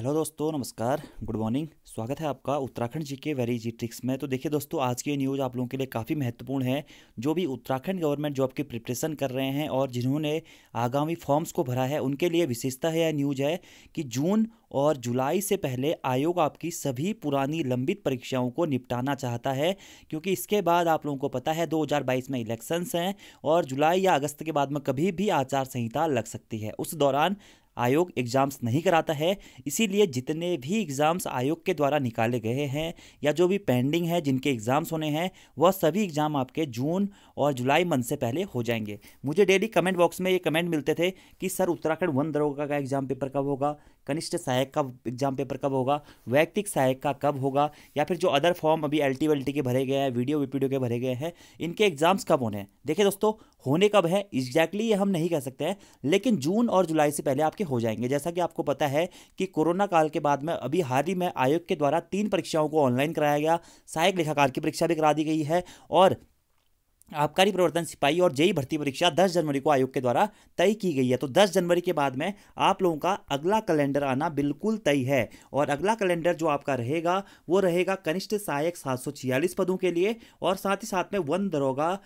hello दोस्तों नमस्कार good morning स्वागत है आपका उत्तराखंड जी के वेरी जी ट्रिक्स में तो देखिए दोस्तों आज की न्यूज़ आप लोगों के लिए काफ़ी महत्वपूर्ण है जो भी उत्तराखंड गवर्नमेंट जॉब की प्रिपरेशन कर रहे हैं और जिन्होंने आगामी फॉर्म्स को भरा है उनके लिए विशेषता है यह न्यूज़ है कि जून और जुलाई से पहले आयोग आपकी सभी पुरानी लंबित परीक्षाओं को निपटाना चाहता है क्योंकि इसके बाद आप लोगों को पता है 2022 में इलेक्शंस हैं और जुलाई या अगस्त के बाद में कभी भी आचार संहिता लग सकती है उस दौरान आयोग एग्ज़ाम्स नहीं कराता है इसीलिए जितने भी एग्ज़ाम्स आयोग के द्वारा निकाले गए हैं या जो भी पेंडिंग है जिनके एग्ज़ाम्स होने हैं वह सभी एग्ज़ाम आपके जून और जुलाई मंथ से पहले हो जाएंगे मुझे डेली कमेंट बॉक्स में ये कमेंट मिलते थे कि सर उत्तराखंड वन दरोगा का एग्ज़ाम पेपर कब होगा कनिष्ठ सहायक का एग्जाम पेपर कब होगा वैयक्तिक सहायक का कब होगा या फिर जो अदर फॉर्म अभी एल टी के भरे गए हैं वीडियो वीपीडियो के भरे गए हैं इनके एग्जाम्स कब होने हैं देखिए दोस्तों होने कब है एग्जैक्टली ये हम नहीं कह सकते हैं लेकिन जून और जुलाई से पहले आपके हो जाएंगे जैसा कि आपको पता है कि कोरोना काल के बाद में अभी हाल ही में आयोग के द्वारा तीन परीक्षाओं को ऑनलाइन कराया गया सहायक लेखाकार की परीक्षा भी करा दी गई है और आबकारी प्रवर्तन सिपाही और जेई भर्ती परीक्षा 10 जनवरी को आयोग के द्वारा तय की गई है तो 10 जनवरी के बाद में आप लोगों का अगला कैलेंडर आना बिल्कुल तय है और अगला कैलेंडर जो आपका रहेगा वो रहेगा कनिष्ठ सहायक सात पदों के लिए और साथ ही साथ में वन दरोगा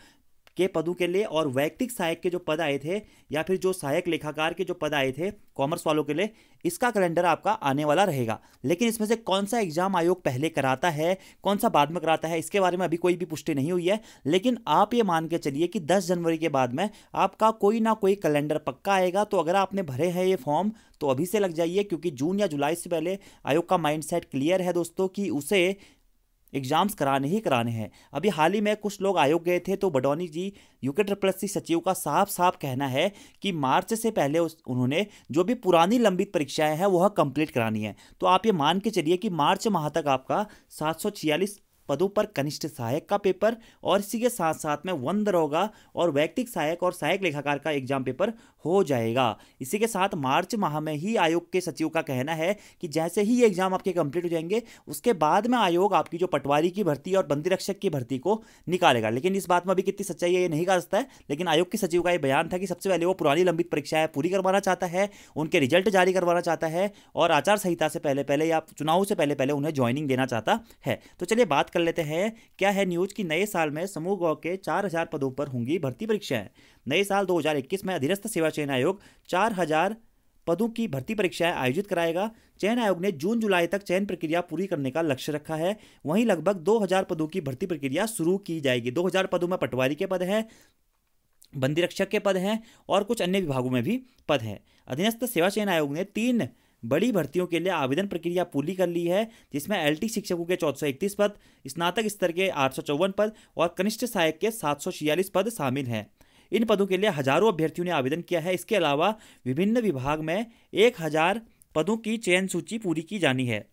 के पदों के लिए और वैयक्तिक सहायक के जो पद आए थे या फिर जो सहायक लेखाकार के जो पद आए थे कॉमर्स वालों के लिए इसका कैलेंडर आपका आने वाला रहेगा लेकिन इसमें से कौन सा एग्जाम आयोग पहले कराता है कौन सा बाद में कराता है इसके बारे में अभी कोई भी पुष्टि नहीं हुई है लेकिन आप ये मान के चलिए कि 10 जनवरी के बाद में आपका कोई ना कोई कैलेंडर पक्का आएगा तो अगर आपने भरे हैं ये फॉर्म तो अभी से लग जाइए क्योंकि जून या जुलाई से पहले आयोग का माइंड क्लियर है दोस्तों कि उसे एग्जाम्स कराने ही कराने हैं अभी हाल ही में कुछ लोग आयोग गए थे तो बडौनी जी यूके ट्रिपल सचिव का साफ साफ कहना है कि मार्च से पहले उन्होंने जो भी पुरानी लंबित परीक्षाएं हैं वह कंप्लीट करानी है तो आप ये मान के चलिए कि मार्च माह तक आपका सात पदों पर कनिष्ठ सहायक का पेपर और इसी के साथ साथ में वन दरोगा और वैयक्तिक सहायक और सहायक लेखाकार का एग्जाम पेपर हो जाएगा इसी के साथ मार्च माह में ही आयोग के सचिव का कहना है कि जैसे ही ये एग्जाम आपके कंप्लीट हो जाएंगे उसके बाद में आयोग आपकी जो पटवारी की भर्ती और बंदी रक्षक की भर्ती को निकालेगा लेकिन इस बात में अभी कितनी सच्चाई है ये नहीं कहा सकता है लेकिन आयोग के सचिव का ये बयान था कि सबसे पहले वो पुरानी लंबित परीक्षाएं पूरी करवाना चाहता है उनके रिजल्ट जारी करवाना चाहता है और आचार संहिता से पहले पहले या चुनाव से पहले पहले उन्हें ज्वाइनिंग देना चाहता है तो चलिए बात कर लेते हैं क्या है न्यूज कि नए साल में समूह गौ के 4000 पदों पर होंगी भर्ती परीक्षाएं नए साल 2021 में अधीनस्थ सेवा चयन आयोग 4000 पदों की भर्ती परीक्षाएं आयोजित कराएगा चयन आयोग ने जून जुलाई तक चयन प्रक्रिया पूरी करने का लक्ष्य रखा है वहीं लगभग 2000 पदों की भर्ती प्रक्रिया शुरू की जाएगी 2000 पदों में पटवारी के पद हैं बंदी रक्षक के पद हैं और कुछ अन्य विभागों में भी पद हैं अधीनस्थ सेवा चयन आयोग ने तीन बड़ी भर्तियों के लिए आवेदन प्रक्रिया पूरी कर ली है जिसमें एल शिक्षकों के चौदह पद स्नातक स्तर के आठ पद और कनिष्ठ सहायक के सात पद शामिल हैं इन पदों के लिए हजारों अभ्यर्थियों ने आवेदन किया है इसके अलावा विभिन्न विभाग में एक हजार पदों की चयन सूची पूरी की जानी है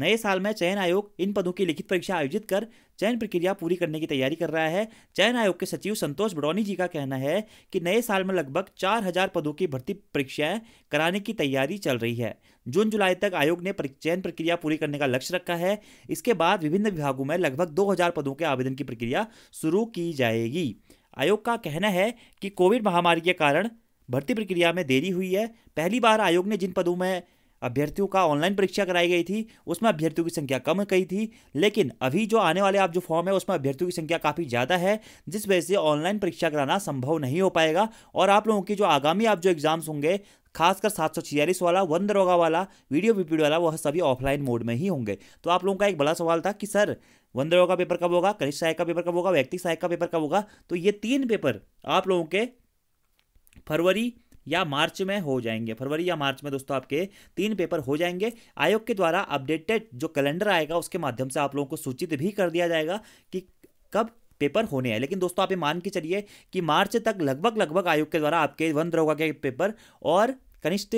नए साल में चयन आयोग इन पदों की लिखित परीक्षा आयोजित कर चयन प्रक्रिया पूरी करने की तैयारी कर रहा है चयन आयोग के सचिव संतोष बड़ौनी जी का कहना है कि नए साल में लगभग चार हजार पदों की भर्ती परीक्षाएं कराने की तैयारी चल रही है जून जुलाई तक आयोग ने चयन प्रक्रिया पूरी करने का लक्ष्य रखा है इसके बाद विभिन्न विभागों में लगभग दो पदों के आवेदन की प्रक्रिया शुरू की जाएगी आयोग का कहना है कि कोविड महामारी के कारण भर्ती प्रक्रिया में देरी हुई है पहली बार आयोग ने जिन पदों में अभ्यर्थियों का ऑनलाइन परीक्षा कराई गई थी उसमें अभ्यर्थियों की संख्या कम गई थी लेकिन अभी जो आने वाले आप जो फॉर्म है उसमें अभ्यर्थियों की संख्या काफ़ी ज़्यादा है जिस वजह से ऑनलाइन परीक्षा कराना संभव नहीं हो पाएगा और आप लोगों के जो आगामी आप जो एग्ज़ाम्स होंगे खासकर सात सौ छियालीस वाला वन दरोगा वाला वीडियो बीपीड वाला वह सभी ऑफलाइन मोड में ही होंगे तो आप लोगों का एक बड़ा सवाल था कि सर वन दरोगा का पेपर कब होगा कनिष्ठ सहायक का पेपर कब होगा व्यक्ति सहायक का पेपर कब होगा तो ये तीन पेपर आप लोगों के फरवरी या मार्च में हो जाएंगे फरवरी या मार्च में दोस्तों आपके तीन पेपर हो जाएंगे आयोग के द्वारा अपडेटेड जो कैलेंडर आएगा उसके माध्यम से आप लोगों को सूचित भी कर दिया जाएगा कि कब पेपर होने हैं लेकिन दोस्तों आप ये मान के चलिए कि मार्च तक लगभग लगभग आयोग के द्वारा आपके वन द्रोगा के पेपर और कनिष्ठ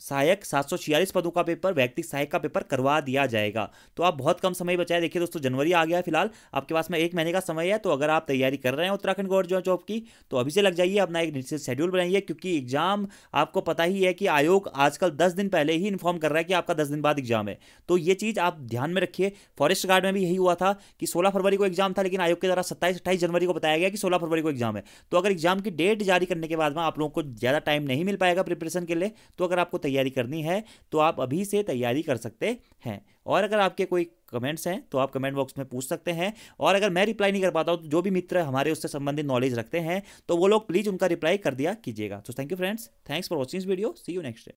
सहायक सात पदों का पेपर व्यक्तिक सहायक का पेपर करवा दिया जाएगा तो आप बहुत कम समय बचाए देखिए दोस्तों जनवरी आ गया फिलहाल आपके पास में एक महीने का समय है तो अगर आप तैयारी कर रहे हैं उत्तराखंड गवर्नमेंट जॉब की तो अभी से लग जाइए अपना एक निश्चित शेड्यूल बनाइए क्योंकि एग्जाम आपको पता ही है कि आयोग आजकल दस दिन पहले ही इन्फॉर्म कर रहा है कि आपका दस दिन बाद एग्जाम है तो ये चीज़ आप ध्यान में रखिए फॉरेस्ट गार्ड में भी यही हुआ था कि सोलह फरवरी को एग्जाम था लेकिन आयोग के द्वारा सत्ताईस अट्ठाईस जनवरी को बताया गया कि सोलह फरवरी को एग्जाम है तो अगर एग्जाम की डेट जारी करने के बाद में आप लोगों को ज़्यादा टाइम नहीं मिल पाएगा प्रिपरेशन के लिए तो अगर आपको तैयारी करनी है तो आप अभी से तैयारी कर सकते हैं और अगर आपके कोई कमेंट्स हैं तो आप कमेंट बॉक्स में पूछ सकते हैं और अगर मैं रिप्लाई नहीं कर पाता हूँ तो जो भी मित्र हमारे उससे संबंधित नॉलेज रखते हैं तो वो लोग प्लीज़ उनका रिप्लाई कर दिया कीजिएगा तो thank you friends thanks for watching this video see you next